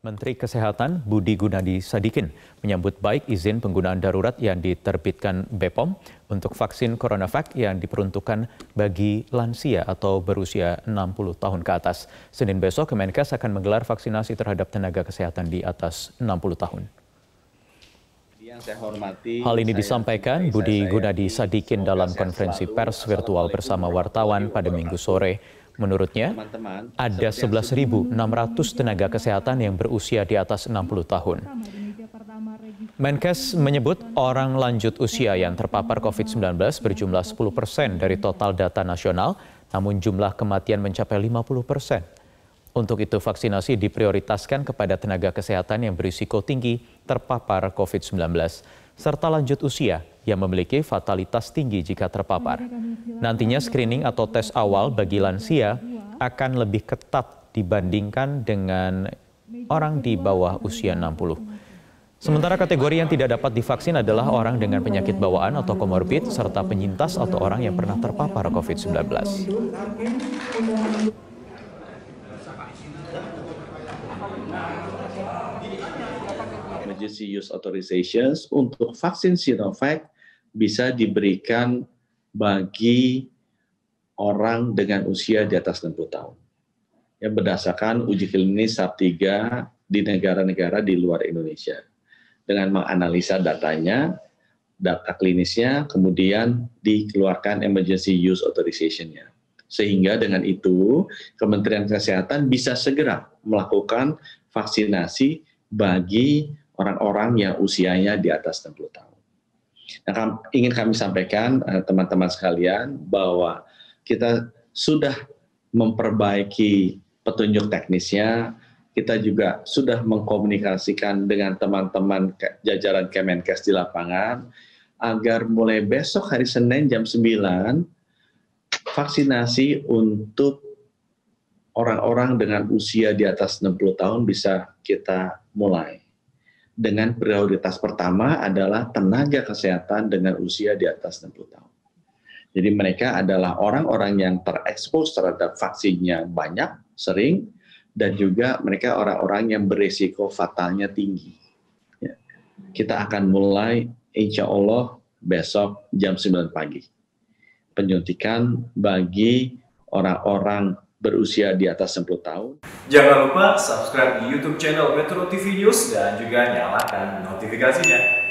Menteri Kesehatan Budi Gunadi Sadikin menyambut baik izin penggunaan darurat yang diterbitkan BPOM untuk vaksin CoronaVac yang diperuntukkan bagi lansia atau berusia 60 tahun ke atas. Senin besok Kemenkes akan menggelar vaksinasi terhadap tenaga kesehatan di atas 60 tahun. Yang saya hormati, Hal ini saya disampaikan Budi Gunadi Sadikin dalam konferensi pers virtual bersama wartawan pada minggu sore Menurutnya, Teman-teman, ada 11.600 tenaga kesehatan yang berusia di atas 60 tahun. Menkes menyebut orang lanjut usia yang terpapar COVID-19 berjumlah 10 persen dari total data nasional, namun jumlah kematian mencapai 50 persen. Untuk itu, vaksinasi diprioritaskan kepada tenaga kesehatan yang berisiko tinggi terpapar COVID-19 serta lanjut usia yang memiliki fatalitas tinggi jika terpapar. Nantinya screening atau tes awal bagi lansia akan lebih ketat dibandingkan dengan orang di bawah usia 60. Sementara kategori yang tidak dapat divaksin adalah orang dengan penyakit bawaan atau komorbid serta penyintas atau orang yang pernah terpapar COVID-19. Emergency Use Authorizations untuk vaksin Sinovac bisa diberikan bagi orang dengan usia di atas 60 tahun. Ya, berdasarkan uji klinis tahap 3 di negara-negara di luar Indonesia. Dengan menganalisa datanya, data klinisnya, kemudian dikeluarkan emergency use authorization-nya. Sehingga dengan itu, Kementerian Kesehatan bisa segera melakukan vaksinasi bagi orang-orang yang usianya di atas 60 tahun. Nah, ingin kami sampaikan eh, teman-teman sekalian bahwa kita sudah memperbaiki petunjuk teknisnya, kita juga sudah mengkomunikasikan dengan teman-teman jajaran Kemenkes di lapangan agar mulai besok hari Senin jam 9 vaksinasi untuk orang-orang dengan usia di atas 60 tahun bisa kita mulai dengan prioritas pertama adalah tenaga kesehatan dengan usia di atas 60 tahun. Jadi mereka adalah orang-orang yang terekspos terhadap vaksinnya banyak, sering, dan juga mereka orang-orang yang berisiko fatalnya tinggi. Ya. Kita akan mulai insya Allah besok jam 9 pagi. Penyuntikan bagi orang-orang berusia di atas 10 tahun. Jangan lupa subscribe di YouTube channel Metro TV News dan juga nyalakan notifikasinya.